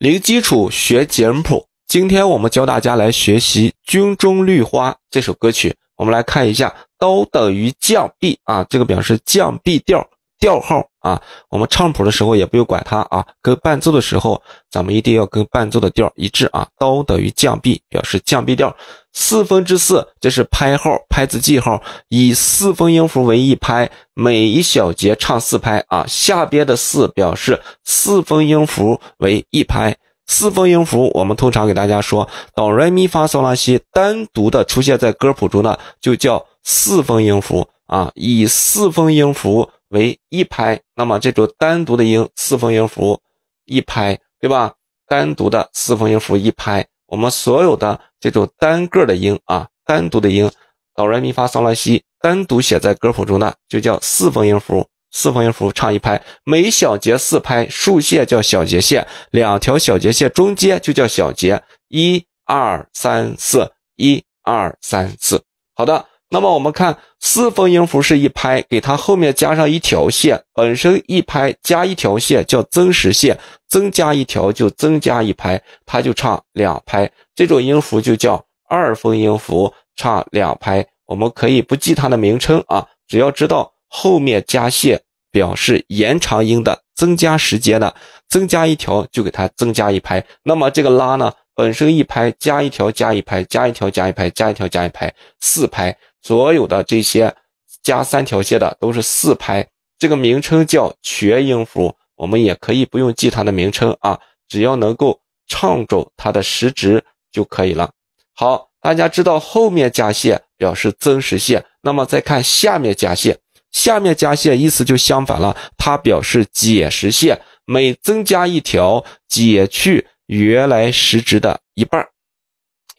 零基础学简谱，今天我们教大家来学习《军中绿花》这首歌曲。我们来看一下，都等于降 B 啊，这个表示降 B 调。调号啊，我们唱谱的时候也不用管它啊。跟伴奏的时候，咱们一定要跟伴奏的调一致啊。哆等于降 B，表示降 B 调。四分之四，这是拍号，拍子记号，以四分音符为一拍，每一小节唱四拍啊。下边的四表示四分音符为一拍。四分音符，我们通常给大家说哆来咪发嗦啦西，单独的出现在歌谱中的就叫四分音符。啊，以四分音符为一拍，那么这种单独的音，四分音符一拍，对吧？单独的四分音符一拍，我们所有的这种单个的音啊，单独的音，哆来咪发嗦啦西，单独写在歌谱中的就叫四分音符，四分音符唱一拍，每小节四拍，竖线叫小节线，两条小节线中间就叫小节，一二三四，一二三四，好的。那么我们看四分音符是一拍，给它后面加上一条线，本身一拍加一条线叫增时线，增加一条就增加一拍，它就差两拍，这种音符就叫二分音符，差两拍。我们可以不记它的名称啊，只要知道后面加线表示延长音的，增加时间的，增加一条就给它增加一拍。那么这个拉呢，本身一拍加一条加一拍，加一条加一拍，加一条加一拍，四拍。所有的这些加三条线的都是四拍，这个名称叫全音符。我们也可以不用记它的名称啊，只要能够唱准它的时值就可以了。好，大家知道后面加线表示增时线，那么再看下面加线，下面加线意思就相反了，它表示减时线，每增加一条，减去原来时值的一半。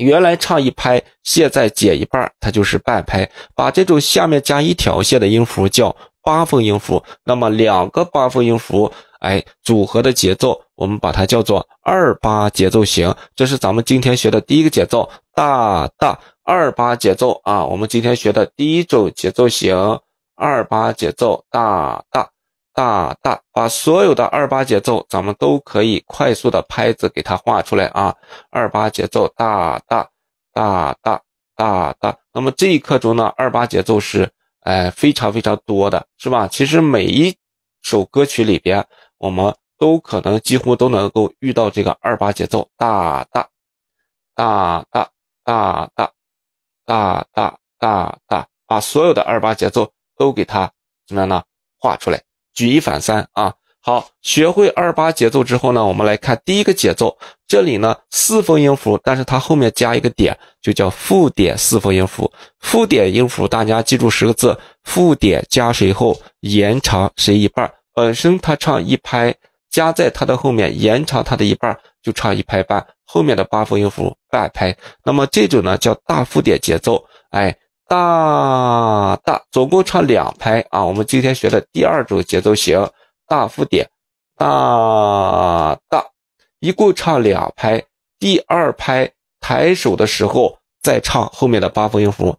原来唱一拍，现在减一半，它就是半拍。把这种下面加一条线的音符叫八分音符。那么两个八分音符，哎，组合的节奏，我们把它叫做二八节奏型。这是咱们今天学的第一个节奏，大大二八节奏啊。我们今天学的第一种节奏型，二八节奏，大大。大大把所有的二八节奏，咱们都可以快速的拍子给它画出来啊！二八节奏大大大大大大，那么这一刻中呢，二八节奏是哎非常非常多的是吧？其实每一首歌曲里边，我们都可能几乎都能够遇到这个二八节奏大大大大大大大大大大，把所有的二八节奏都给它怎么样呢？画出来。举一反三啊，好，学会二八节奏之后呢，我们来看第一个节奏。这里呢，四分音符，但是它后面加一个点，就叫附点四分音符。附点音符，大家记住十个字：附点加谁后，延长谁一半。本身它唱一拍，加在它的后面，延长它的一半，就唱一拍半。后面的八分音符半拍。那么这种呢，叫大附点节奏。哎。大大总共唱两拍啊！我们今天学的第二种节奏型，大附点，大大一共唱两拍。第二拍抬手的时候再唱后面的八分音符，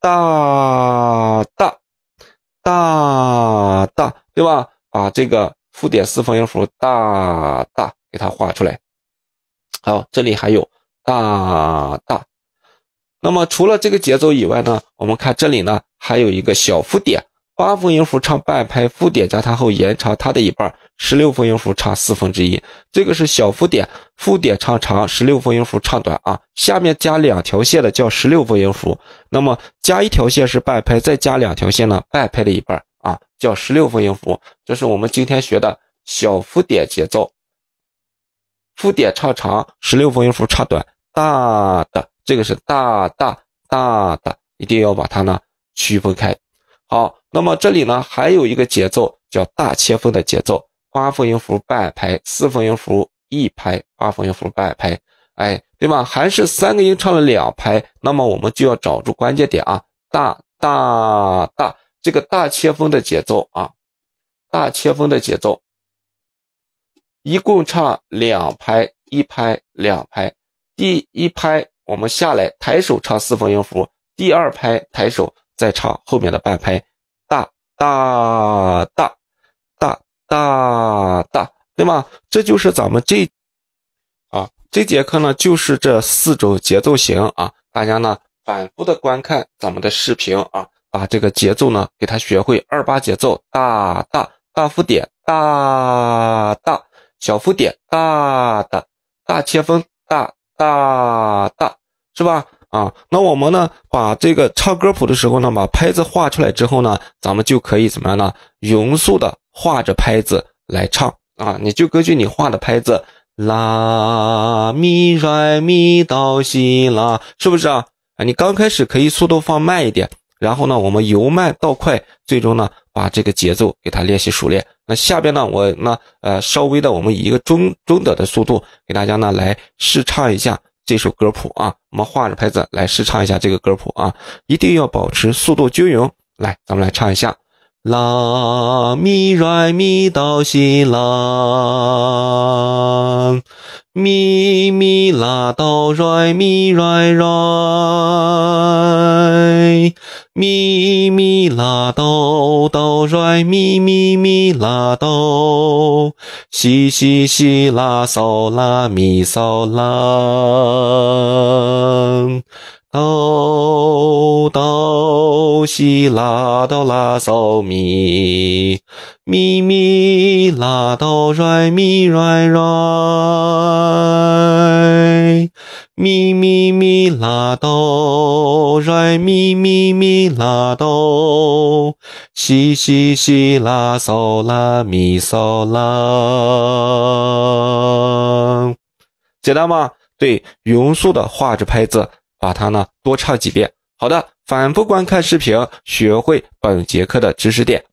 大大大大，对吧？把这个附点四分音符大大给它画出来。好，这里还有大大。那么除了这个节奏以外呢，我们看这里呢，还有一个小附点八分音符唱半拍，附点加它后延长它的一半儿，十六分音符差四分之一，这个是小附点，附点唱长，十六分音符唱短啊。下面加两条线的叫十六分音符，那么加一条线是半拍，再加两条线呢，半拍的一半儿啊，叫十六分音符。这是我们今天学的小附点节奏，附点唱长，十六分音符唱短，大的。这个是大大大的，一定要把它呢区分开。好，那么这里呢还有一个节奏叫大切分的节奏，八分音符半拍，四分音符一拍，八分音符半拍，哎，对吧？还是三个音唱了两拍，那么我们就要找出关键点啊，大大大这个大切分的节奏啊，大切分的节奏，一共唱两拍，一拍两拍，第一拍。我们下来抬手唱四分音符，第二拍抬手再唱后面的半拍，大大大大大大，对吗？这就是咱们这啊这节课呢，就是这四种节奏型啊。大家呢反复的观看咱们的视频啊，把这个节奏呢给他学会。二八节奏，大大大附点，大大小附点，大大大切分，大。大大是吧？啊，那我们呢？把这个唱歌谱的时候呢，把拍子画出来之后呢，咱们就可以怎么样呢？匀速的画着拍子来唱啊！你就根据你画的拍子，啦咪来咪哆西啦，是不是啊？啊，你刚开始可以速度放慢一点。然后呢，我们由慢到快，最终呢把这个节奏给它练习熟练。那下边呢，我呢呃稍微的，我们以一个中中等的速度给大家呢来试唱一下这首歌谱啊。我们画着拍子来试唱一下这个歌谱啊，一定要保持速度均匀。来，咱们来唱一下，啦咪瑞咪哆西啦。咪咪拉哆瑞咪瑞瑞，咪咪拉哆哆瑞咪咪咪拉哆，西西西拉嗦拉咪嗦拉，哆哆。西拉哆拉嗦咪咪咪拉哆瑞咪瑞瑞咪咪咪拉哆瑞咪咪咪拉哆西西西拉嗦拉咪嗦拉，简单吗？对，匀速的画着拍子，把它呢多唱几遍。好的，反复观看视频，学会本节课的知识点。